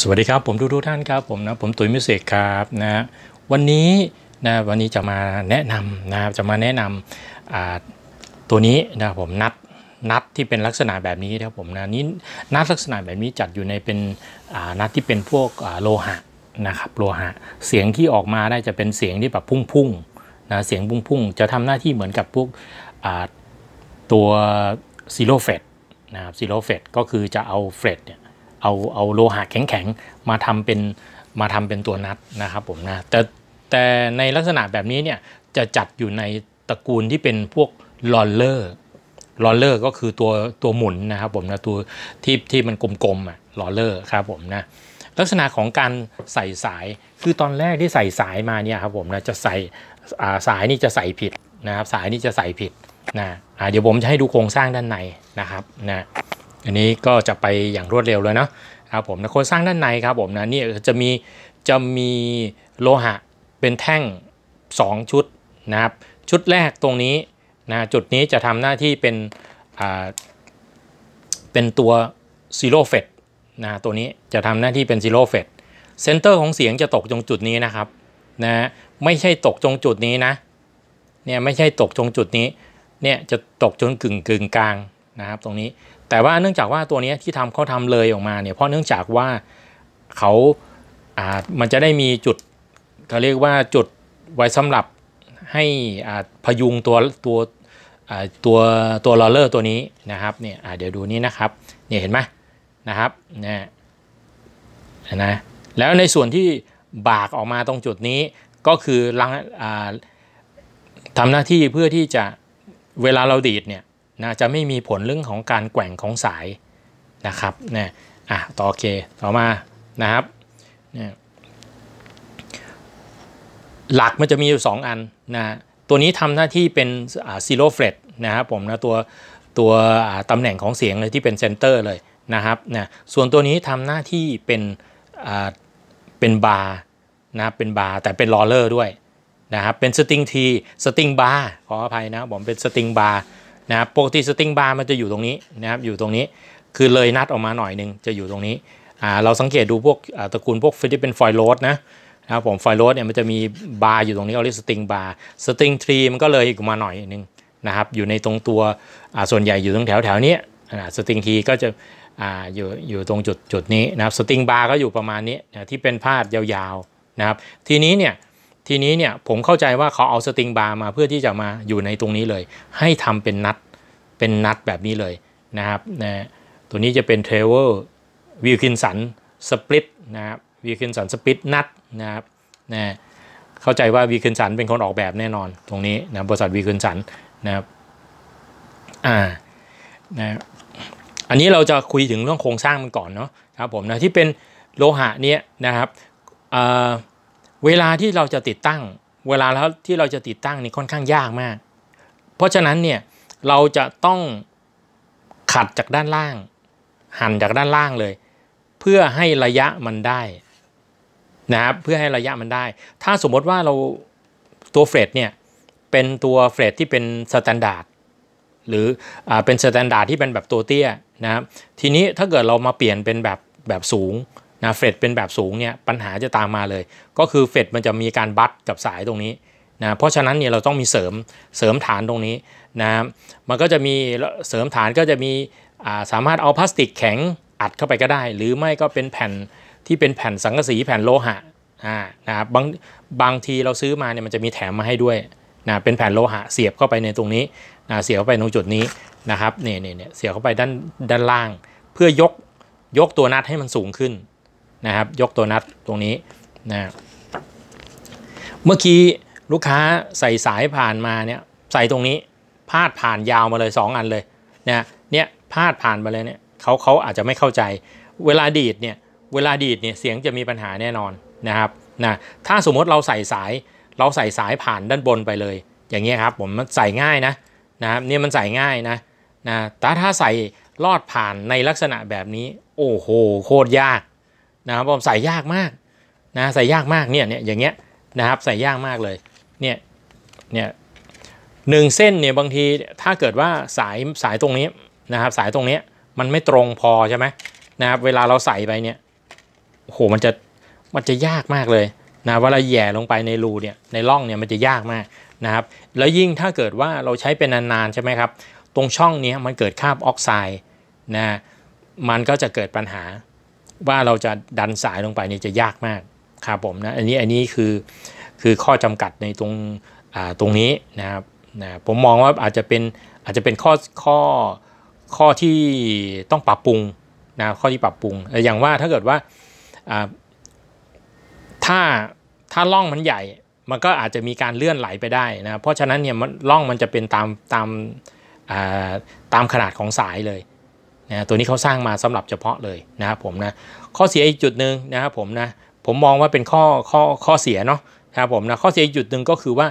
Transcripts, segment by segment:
สวัสดีครับ ผมทุกทุกท่านครับผมนะผมตุ๋ยมิเสกครับนะวันนี้นะวันนี้จะมาแนะนำนะครับจะมาแนะนำตัวนี้นะผมนัดนัดที่เป็นลักษณะแบบนี้นะครับผมนะนี้นัดลักษณะแบบนี้จัดอยู่ในเป็นนัดที่เป็นพวกโลหะนะครับโลหะเสียงที่ออกมาได้จะเป็นเสียงที่แบบพุ่งพุ่งนะเสียงพุ่งพุ่งจะทำหน้าที่เหมือนกับพวกตัวซิโลเฟตนะครับซิโลเฟตก็คือจะเอาเฟตเนี่ยเอาเอาโลหะแข็งๆ มาทำเป็นมาทาเป็นตัวนัดนะครับ ผมนะแต่แต่ในลักษณะแบบนี้เนี่ยจะจัดอยู่ในตระกูลที่เป็นพวกลอลเลอร์ลอลเลอร์ก็คือตัวตัวหมุนนะครับ ผมนะตัวที่ที่มันกลมๆอ่ะลอลเลอร์ครับผมนะ ลักษณะของการใส่สายคือตอนแรกที่ใส่สายมาเนี่ยครับ ผมนะจะใส่สายนี่จะใส่ผิดนะครับ สายนี่จะใส่ผิดนะเดี๋ยวผมจะให้ดูโครงสร้างด้านในนะครับนะอันนี้ก็จะไปอย่างรวดเร็วเลยนะครับผมนะโครงสร้างด้านในครับ ผมนะนี่จะมีจะมีโลหะเป็นแท่ง 2 ชุดนะครับชุดแรกตรงนี้นะจุดนี้จะทำหน้าที่เป็นเป็นตัวซีโร่เฟตนะตัวนี้จะทำหน้าที่เป็นซีโร่เฟตเซนเตอร์ของเสียงจะตกตรงจุดนี้นะครับ นะไม่ใช่ตกตรงจุดนี้นะเนี่ยไม่ใช่ตกตรงจุดนี้ เนี่ยจะตกจนกึ่งกึ่งกลางนะครับ ตรงนี้แต่ว่าเนื่องจากว่าตัวนี้ที่ทำเขาทำเลยออกมาเนี่ยเพราะเนื่องจากว่าเขาอ่ามันจะได้มีจุดเขาเรียกว่าจุดไว้สำหรับให้อ่าพยุงตัว ตัวอ่าตัวตัวลอเลอร์ตัวนี้นะครับเนี่ยอ่าเดี๋ยวดูนี้นะครับเนี่ยเห็นไหมนะครับเนี่ยนะแล้วในส่วนที่บากออกมาตรงจุดนี้ก็คือลังทำหน้าที่เพื่อที่จะเวลาเราดีดเนี่ยนะจะไม่มีผลเรื่องของการแกว่งของสายนะครับนะอ่ะต่อโอเค ต่อมา นะครับนะหลักมันจะมีอยู่ 2 อันนะตัวนี้ทำหน้าที่เป็นซีโร่เฟลตนะครับผมนะตัวตัวตำแหน่งของเสียงเลยที่เป็นเซนเตอร์เลยนะครับนะส่วนตัวนี้ทำหน้าที่เป็นเป็นบาร์นะเป็นบาร์แต่เป็นลอเลอร์ด้วยนะครับเป็นสติงทีสติงบาร์ขออภัยนะผมเป็นสติงบาร์นะครับปกติสติงบาร์มันจะอยู่ตรงนี้นะครับอยู่ตรงนี้คือเลยนัดออกมาหน่อยนึงจะอยู่ตรงนี้อ่าเราสังเกตดูพวกตระกูลพวกฟิลิปป็นฟอยล์โรสนะนะครับผมฟอยล์โรสเนี่ยมันจะมีบาร์อยู่ตรงนี้เรียกสติงบาร์สติงทรีมันก็เลยออกมาหน่อยนึงนะครับอยู่ในตรงตัวส่วนใหญ่อยู่ตรงแถวแถวนี้สติงทีก็จะออยู่อยู่ตรงจุดจุดนี้นะครับสติงบาร์ก็อยู่ประมาณนี้นะที่เป็นพาดยาวๆนะครับทีนี้เนี่ยทีนี้เนี่ยผมเข้าใจว่าเขาเอาสตริงบาร์มาเพื่อที่จะมาอยู่ในตรงนี้เลย ให้ทำเป็นนัดเป็นนัดแบบนี้เลยนะครับนะตัวนี้จะเป็นเทรเวอร์วิลคินสันสปริตนะครับวิลคินสันสปริตนัดนะครับนะเข้าใจว่าวิลคินสันเป็นคนออกแบบแน่นอนตรงนี้นะบริษัทวิลคินสันนะครับอ่านะอันนี้เราจะคุยถึงเรื่องโครงสร้างมันก่อนเนาะครับผมนะที่เป็นโลหะเนี่ยนะครับอ่าเวลาที่เราจะติดตั้งเวลาแล้วที่เราจะติดตั้งนี่ค่อนข้างยากมาก เพราะฉะนั้นเนี่ยเราจะต้องขัดจากด้านล่าง หั่นจากด้านล่างเลย เพื่อให้ระยะมันได้นะครับเพื่อให้ระยะมันได้ ถ้าสมมติว่าเราตัวเฟรดเนี่ยเป็นตัวเฟรดที่เป็นสแตนดาร์ดหรืออเป็นสแตนดาร์ดที่เป็นแบบตัวเตี้ยนะครับ ทีนี้ถ้าเกิดเรามาเปลี่ยนเป็นแบบแบบสูงนะเฟดเป็นแบบสูงเนี่ยปัญหาจะตามมาเลย ก็คือเฟดมันจะมีการบัตกับสายตรงนี้นะเพราะฉะนั้นเนี่ยเราต้องมีเสริมเสริมฐานตรงนี้นะมันก็จะมีเสริมฐานก็จะมีสามารถเอาพลาสติกแข็งอัดเข้าไปก็ได้ หรือไม่ก็เป็นแผ่นที่เป็นแผ่นสังกะสีแผ่นโลหะนะครับบางบางทีเราซื้อมาเนี่ยมันจะมีแถมมาให้ด้วยนะเป็นแผ่นโลหะเสียบเข้าไปในตรงนี้นะเสียบเข้าไปตรงจุดนี้นะครับเนี่ยเนี่ยเสียบเข้าไปด้านด้านล่าง เพื่อยกยกตัวนัดให้มันสูงขึ้นนะครับยกตัวนัดตรงนี้นะเมื่อกี้ลูกค้าใส่สายผ่านมาเนี่ยใส่ตรงนี้พาดผ่านยาวมาเลย 2 อันเลยนะเนี่ยพาดผ่านมาเลยเนี่ยเขาเขาอาจจะไม่เข้าใจ เวลาดีดเนี่ยเวลาดีดเนี่ยเสียงจะมีปัญหาแน่นอนนะครับนะถ้าสมมติเราใส่สาย เราใส่สายผ่านด้านบนไปเลยอย่างเงี้ยครับผมมันใส่ง่ายนะนะครับเนี่ยมันใส่ง่ายนะนะแต่ถ้าใส่ลอดผ่านในลักษณะแบบนี้ โอ้โหโคตรยากนะครับผมใส่ยากมากนะใส่ยากมากเนี่ยเนี่ยอย่างเงี้ยนะครับใส่ยากมากเลยเนี่ยเนี่ยหนึ่งเส้นเนี่ยบางทีถ้าเกิดว่าสายสายตรงนี้นะครับ สายตรงนี้มันไม่ตรงพอใช่ไหมนะครับเวลาเราใส่ไปเนี่ยโหมันจะมันจะยากมากเลยนะเวลาแย่ลงไปในรูเนี่ยในร่องเนี่ยมันจะยากมากนะครับ แล้วยิ่งถ้าเกิดว่าเราใช้เป็นนานๆใช่ไหมครับ ตรงช่องนี้มันเกิดคาบออกไซด์นะมันก็จะเกิดปัญหาว่าเราจะดันสายลงไปเนี่ยจะยากมากครับผมนะอันนี้อันนี้คือคือข้อจำกัดในตรงตรงนี้นะครับนะผมมองว่าอาจจะเป็นอาจจะเป็นข้อข้อข้อที่ต้องปรับปรุงนะข้อที่ปรับปรุง อย่างว่าถ้าเกิดว่าถ้าถ้าล่องมันใหญ่ มันก็อาจจะมีการเลื่อนไหลไปได้นะเพราะฉะนั้นเนี่ยมันล่องมันจะเป็นตามตามตามขนาดของสายเลยนะตัวนี้เขาสร้างมาสำหรับเฉพาะเลยนะครับผมนะข้อเสียอีกจุดหนึ่งนะครับผมนะผมมองว่าเป็นข้อข้อข้อเสียเนาะนะครับผมนะข้อเสียอีกจุดหนึ่งก็คือว่า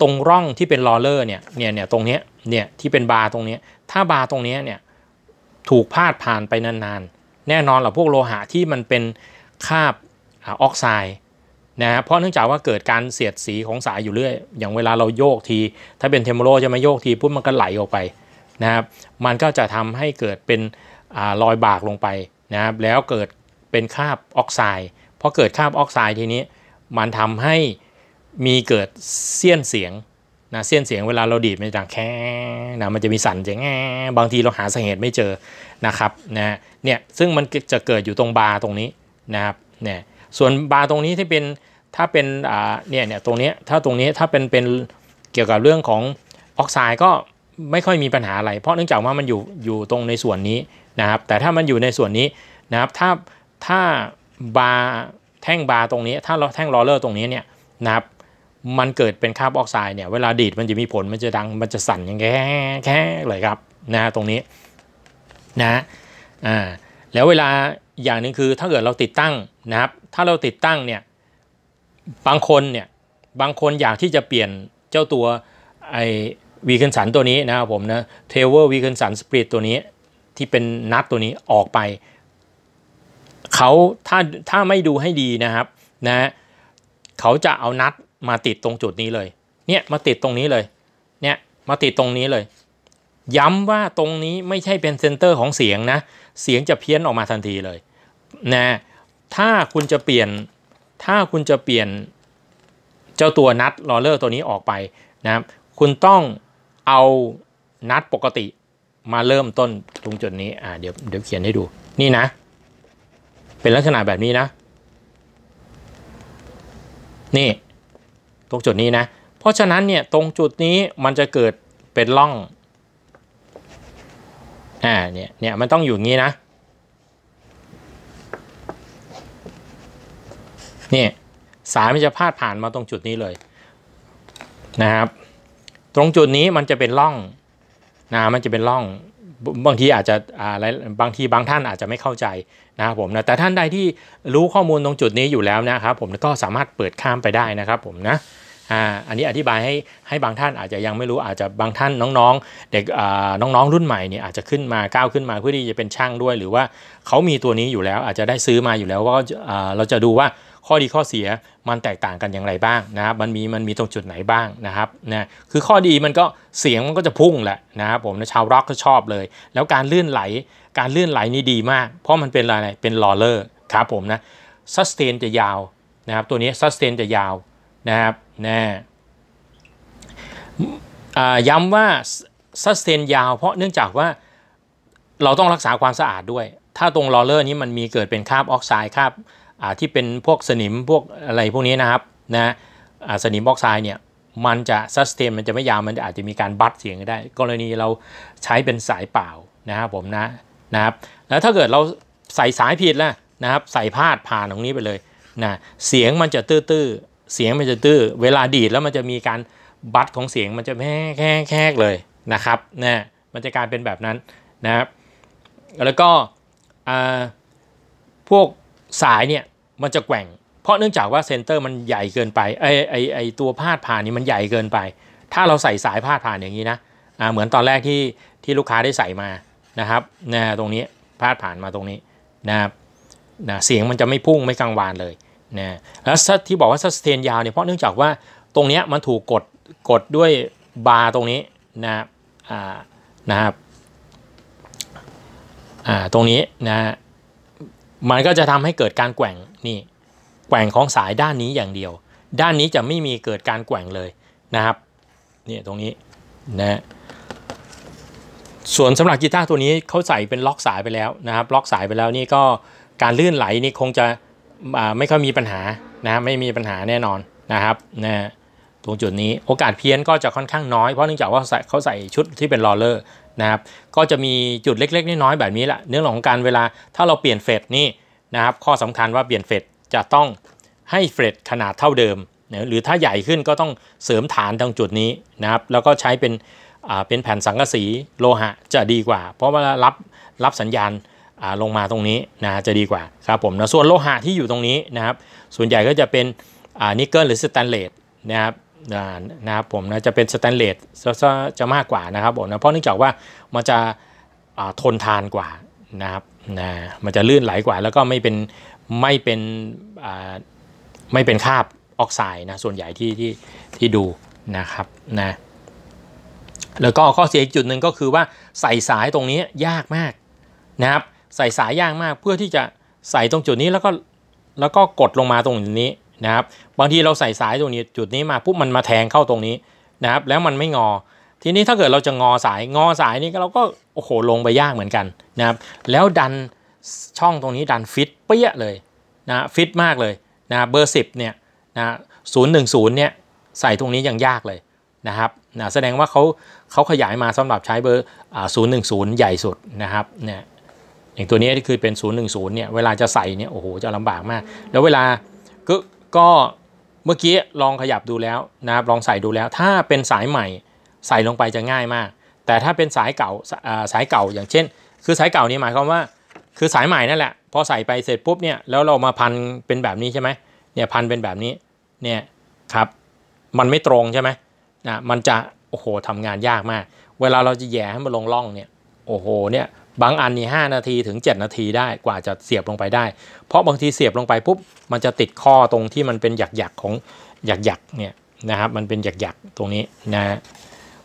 ตรงร่องที่เป็นลอเลอร์เนี่ยเนี่ยเนี่ยตรงเนี้ยเนี่ยที่เป็นบาร์ตรงเนี้ยถ้าบาร์ตรงเนี้ยเนี่ยถูกพาดผ่านไปนานๆ แน่นอนหรอพวกโลหะที่มันเป็นคาบออกไซด์นะเพราะเนื่องจากว่าเกิดการเสียดสีของสายอยู่เรื่อยอย่างเวลาเราโยกทีถ้าเป็นเทมโลจะม่โยกทีปุ๊บมันก็ไหลออกไปนะครับมันก็จะทำให้เกิดเป็นอรอยบากลงไปนะครับแล้วเกิดเป็นคราบออกไซด์พอเกิดคราบออกไซด์ทีนี้ มันทำให้มีเกิดเสี้ยนเสียงนะเสี้ยนเสียงเวลาเราดีดมันจะงแค่นะมันจะมีสั่นจะแง่บางทีเราหาสาเหตุไม่เจอนะครับนะเนี่ยซึ่งมันจะเกิดอยู่ตรงบาร์ตรงนี้นะครับเนี่ยส่วนบาร์ตรงนี้ที่เป็นถ้าเป็นเนี่ยเนี่ยตรงนี้ถ้าตรงนี้ถ้าเป็นเป็นเกี่ยวกับเรื่องของออกไซด์ก็ไม่ค่อยมีปัญหาอะไร เพราะเนื่องจากว่ามันอยู่อยู่ตรงในส่วนนี้นะครับแต่ถ้ามันอยู่ในส่วนนี้นะครับถ้าถ้าบาร์แท่งบาร์ตรงนี้ ถ้าแท่งลอเลอร์ตรงนี้เนี่ยนะครับ มันเกิดเป็นคาร์บออกไซด์เนี่ยเวลาดีดมันจะมีผลมันจะดังมันจะสั่นอย่างแค่แค่เลยครับนะตรงนี้นะอ่าแล้วเวลาอย่างหนึ่งคือถ้าเกิดเราติดตั้งนะครับถ้าเราติดตั้งเนี่ยบางคนเนี่ยบางคนอยากที่จะเปลี่ยนเจ้าตัวไอวีเคนสันตัวนี้นะครับผมนะเทเวอร์วีเคนสันสปริตตัวนี้ที่เป็นนับตัวนี้ออกไปเขาถ้าถ้าไม่ดูให้ดีนะครับนะเขาจะเอานัดมาติดตรงจุดนี้เลยเนี่ยมาติดตรงนี้เลย เนี่ยมาติดตรงนี้เลย ย้ำว่าตรงนี้ไม่ใช่เป็นเซนเตอร์ของเสียงนะ เสียงจะเพี้ยนออกมาทันทีเลยนะถ้าคุณจะเปลี่ยนถ้าคุณจะเปลี่ยนเจ้าตัวนัดลอเลอร์ตัวนี้ออกไปนะครับคุณต้องเอานัดปกติมาเริ่มต้นตรงจุดนี้ อ่า เดี๋ยว เดี๋ยวเขียนให้ดู นี่นะ เป็นลักษณะแบบนี้นะ นี่ ตรงจุดนี้ นะ เพราะฉะนั้นเนี่ย ตรงจุดนี้มันจะเกิดเป็นร่อง อ่า เนี่ย เนี่ย มันต้องอยู่งี้นะ นี่ สายมันจะพาดผ่านมาตรงจุดนี้เลย นะครับตรงจุดนี้มันจะเป็นร่องนะมันจะเป็นร่องบางทีอาจจะอะไรบางทีบางท่านอาจจะไม่เข้าใจนะครับผมนะแต่ท่านใดที่รู้ข้อมูลตรงจุดนี้อยู่แล้วนะครับผมก็สามารถเปิดข้ามไปได้นะครับผมนะออันนี้อธิบายให้ให้บางท่านอาจจะยังไม่รู้อาจจะบางท่านน้องๆเด็กอ่าน้องๆรุ่นใหม่เนี่ยอาจจะขึ้นมาก้าวขึ้นมาเพื่อที่จะเป็นช่างด้วย หรือว่าเขามีตัวนี้อยู่แล้วอาจจะได้ซื้อมาอยู่แล้วว่าเราจะดูว่าข้อดีข้อเสียมันแตกต่างกันอย่างไรบ้างนะครับ มันมีมันมีตรงจุดไหนบ้างนะครับนะคือข้อดีมันก็เสียงมันก็จะพุ่งแหละนะครับ ผมชาวร็อกก็ชอบเลย แล้วการลื่นไหลการลื่นไหลนี่ดีมาก เพราะมันเป็นอะไร เป็นลอเลอร์ครับผมนะซัสเทนจะยาวนะครับ ตัวนี้ซัสเทนจะยาวนะครับนะย้ำว่าซัสเทนยาวเพราะเนื่องจากว่าเราต้องรักษาความสะอาดด้วย ถ้าตรงลอเลอร์นี้มันมีเกิดเป็นคราบออกไซด์คราบที่เป็นพวกสนิมพวกอะไรพวกนี้นะครับนะสนิมออกไซด์เนี่ยมันจะซัสเทนมันจะไม่ยาว มันอาจจะมีการบัดเสียงได้กรณีเราใช้เป็นสายเปล่านะครับผมนะนะครับ แล้วถ้าเกิดเราใส่สายผิดล่ะนะครับ ใส่พาดผ่านตรงนี้ไปเลยนะเสียงมันจะตื้อๆเสียงมันจะตื้อเวลาดีดแล้วมันจะมีการบัดของเสียงมันจะแค่แค่แค่เลยนะครับนะมันจะกลายเป็นแบบนั้นนะครับ แล้วก็พวกสายเนี่ยมันจะแกว่ง เพราะเนื่องจากว่าเซนเตอร์มันใหญ่เกินไปไอไอไอตัวพาดผ่านนี่มันใหญ่เกินไป ถ้าเราใส่สายพาดผ่านอย่างนี้นะอ่าเหมือนตอนแรกที่ที่ลูกค้าได้ใส่มานะครับนะตรงนี้พาดผ่านมาตรงนี้นะครับนะเสียงมันจะไม่พุ่งไม่กังวานเลยนะแล้วที่บอกว่าสเตนยาวเนี่ยเพราะเนื่องจากว่าตรงนี้มันถูกกดกดด้วยบาร์ตรงนี้นะนะครับตรงนี้นะมันก็จะทำให้เกิดการแกว่งนี่แกว่งของสายด้านนี้อย่างเดียว ด้านนี้จะไม่มีเกิดการแกว่งเลยนะครับนี่ตรงนี้นะส่วนสำหรับกีตาร์ตัวนี้เขาใส่เป็นล็อกสายไปแล้วนะครับ ล็อกสายไปแล้วนี่ก็การลื่นไหลนี่คงจะไม่ค่อยมีปัญหานะไม่มีปัญหาแน่นอนนะครับนะตรงจุดนี้โอกาสเพี้ยนก็จะค่อนข้างน้อยเพราะเนื่องจากว่าเขาใส่ชุดที่เป็นลอเลอร์นะครับก็จะมีจุดเล็กๆน้อยๆแบบนี้แหละเนื่องของการเวลาถ้าเราเปลี่ยนเฟสนี่นะครับ ข้อสำคัญว่าเบียนเฟดจะต้องให้เฟดขนาดเท่าเดิมนะหรือถ้าใหญ่ขึ้นก็ต้องเสริมฐานตรงจุดนี้นะครับ แล้วก็ใช้เป็นเป็นแผ่นสังกะสีโลหะจะดีกว่า เพราะว่ารับรับสัญญาณลงมาตรงนี้นะจะดีกว่าครับ ผมนะส่วนโลหะที่อยู่ตรงนี้นะครับ ส่วนใหญ่ก็จะเป็นนิกเกิลหรือสแตนเลสนะครับนะครับผมนะจะเป็นสแตนเลสจะมากกว่านะครับผมนะเพราะเนื่องจากว่ามันจะทนทานกว่านะครับนะมันจะลื่นไหลกว่า แล้วก็ไม่เป็น ไม่เป็นไม่เป็นคาบออกไซด์นะส่วนใหญ่ที่ที่ที่ดูนะครับนะแล้วก็ข้อเสียอีกจุดหนึ่งก็คือว่าใส่สายตรงนี้ยากมากนะครับ ใส่สายยากมากเพื่อที่จะใส่ตรงจุดนี้แล้วก็แล้วก็กดลงมาตรงนี้นะครับบางทีเราใส่สายตรงนี้จุดนี้มาปุ๊บมันมาแทงเข้าตรงนี้นะครับ แล้วมันไม่งอทีนี้ถ้าเกิดเราจะงอสาย งอสายนี่เราก็ โอ้โหลงไปยากเหมือนกันนะครับ แล้วดันช่องตรงนี้ดันฟิตเปี้ยเลยนะฟิตมากเลยนะเบอร์10เนี่ยนะศูนย์หนึ่งศูนย์เนี่ยใส่ตรงนี้ยังยากเลยนะครับนะแสดงว่าเขาเขาขยายมาสำหรับใช้เบอร์ศูนย์หนึ่งศูนย์ใหญ่สุดนะครับเนี่ยอย่างตัวนี้คือเป็น0ย์เนี่ยเวลาจะใส่เนี่ยโอ้โหจะลำบากมาก แล้วเวลาก็ก็ เมื่อกี้ลองขยับดูแล้วนะครับลองใส่ดูแล้ว ถ้าเป็นสายใหม่ใส่ลงไปจะง่ายมาก แต่ถ้าเป็นสายเก่าสายเก่าอย่างเช่น คือสายเก่านี่หมายความว่า คือสายใหม่นั่นแหละ พอใส่ไปเสร็จปุ๊บเนี่ย แล้วเรามาพันเป็นแบบนี้ใช่ไหม เนี่ยพันเป็นแบบนี้ เนี่ยครับ มันไม่ตรงใช่ไหมนะ มันจะ โอ้โหทำงานยากมาก เวลาเราจะแย่ให้มันลงล่องเนี่ย โอ้โห เนี่ย บางอันนี่5นาที ถึง 7 นาทีได้ กว่าจะเสียบลงไปได้ เพราะบางทีเสียบลงไปปุ๊บ มันจะติดข้อตรงที่มันเป็นหยักหยักของหยักหยักเนี่ยนะครับ มันเป็นหยักหยักตรงนี้นะ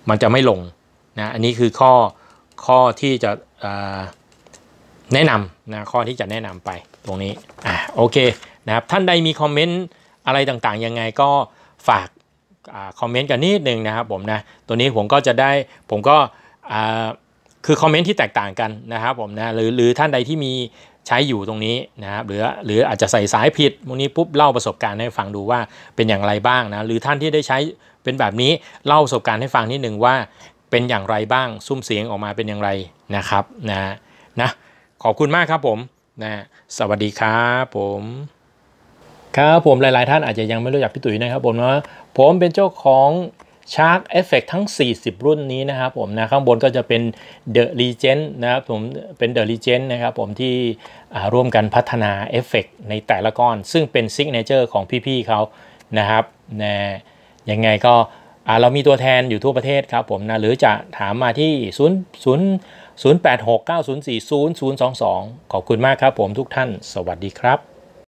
มันจะไม่ลงนะ อันนี้คือข้อข้อที่จะแนะนำนะข้อที่จะแนะนำไปตรงนี้อ่าโอเคนะครับท่านใดมีคอมเมนต์อะไรต่างๆยังไงก็ฝากคอมเมนต์กันนิดนึงนะครับผมนะตัวนี้ผมก็จะได้ผมก็คือคอมเมนต์ที่แตกต่างกันนะครับผมนะหรือหรือท่านใดที่มีใช้อยู่ตรงนี้นะครับหรือหรืออาจจะใส่สายผิดพวกนี้ปุ๊บเล่าประสบการณ์ให้ฟังดูว่าเป็นอย่างไรบ้างนะหรือท่านที่ได้ใช้เป็นแบบนี้เล่าประสบการณ์ให้ฟังนิดนึงว่าเป็นอย่างไรบ้างซุ้มเสียงออกมาเป็นอย่างไรนะครับนะนะขอบคุณมากครับผมนะสวัสดีครับผมครับผมหลาย ๆ ท่านอาจจะยังไม่รู้จักพี่ตุ๋ยนะครับผมนะผมเป็นเจ้าของชาร์กเอฟเฟกทั้ง 40 รุ่นนี้นะครับผมนะข้างบนก็จะเป็นเดอะรีเจนต์นะครับผมเป็นเดอะรีเจนต์นะครับผมที่ร่วมกันพัฒนาเอฟเฟกในแต่ละก้อนซึ่งเป็นซิกเนเจอร์ของพี่ ๆเขานะครับนะยังไงก็เรามีตัวแทนอยู่ทั่วประเทศครับผมนะ หรือจะถามมาที่ 0 0 0 8 6 9 0 4 0 0 2 2 ขอบคุณมากครับผมทุกท่าน สวัสดีครับ